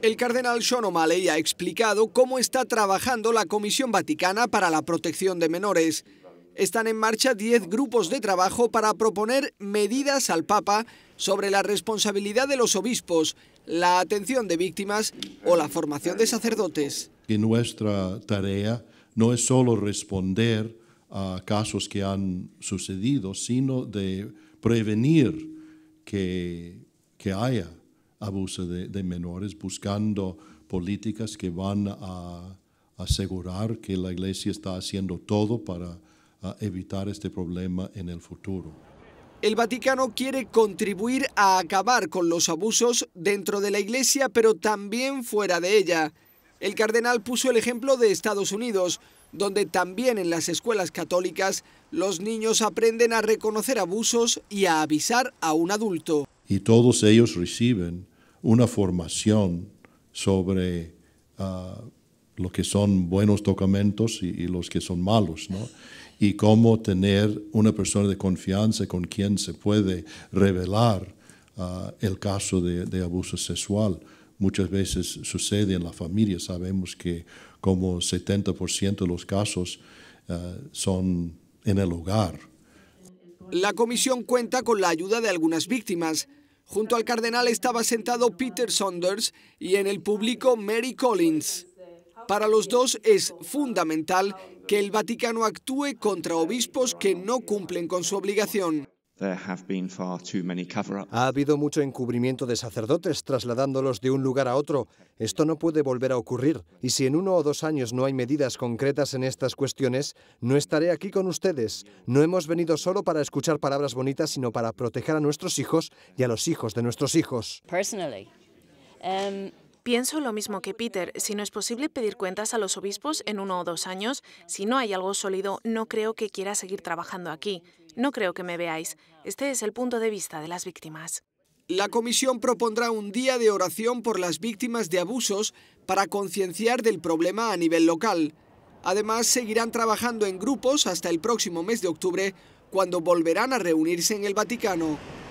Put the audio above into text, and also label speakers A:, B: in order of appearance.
A: El cardenal Sean O'Malley ha explicado cómo está trabajando la Comisión Vaticana para la Protección de Menores. Están en marcha 10 grupos de trabajo para proponer medidas al Papa sobre la responsabilidad de los obispos, la atención de víctimas o la formación de sacerdotes.
B: Y nuestra tarea no es solo responder a casos que han sucedido, sino de prevenir que, que haya abuso de, menores, buscando políticas que van a asegurar que la Iglesia está haciendo todo para ah, evitar este problema en el futuro.
A: El Vaticano quiere contribuir a acabar con los abusos dentro de la Iglesia, pero también fuera de ella. El cardenal puso el ejemplo de Estados Unidos, donde también en las escuelas católicas los niños aprenden a reconocer abusos y a avisar a un adulto
B: y todos ellos reciben una formación sobre ah, lo que son buenos documentos y, los que son malos, Y cómo tener una persona de confianza con quien se puede revelar ah, el caso de, abuso sexual. Muchas veces sucede en la familia, sabemos que como 70% de los casos ah, son en el hogar,
A: la comisión cuenta con la ayuda de algunas víctimas. Junto al cardenal estaba sentado Peter Saunders y en el público Mary Collins. Para los dos es fundamental que el Vaticano actúe contra obispos que no cumplen con su obligación.
C: Ha habido mucho encubrimiento de sacerdotes trasladándolos de un lugar a otro. Esto no puede volver a ocurrir. Y si en uno o dos años no hay medidas concretas en estas cuestiones, no estaré aquí con ustedes. No hemos venido solo para escuchar palabras bonitas, sino para proteger a nuestros hijos y a los hijos de nuestros hijos.
D: Um, Pienso lo mismo que Peter. Si no es posible pedir cuentas a los obispos en uno o dos años, si no hay algo sólido, no creo que quiera seguir trabajando aquí. No creo que me veáis. Este es el punto de vista de las víctimas.
A: La comisión propondrá un día de oración por las víctimas de abusos para concienciar del problema a nivel local. Además, seguirán trabajando en grupos hasta el próximo mes de octubre, cuando volverán a reunirse en el Vaticano.